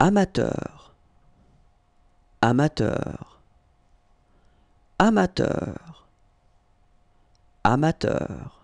amateur amateur amateur amateur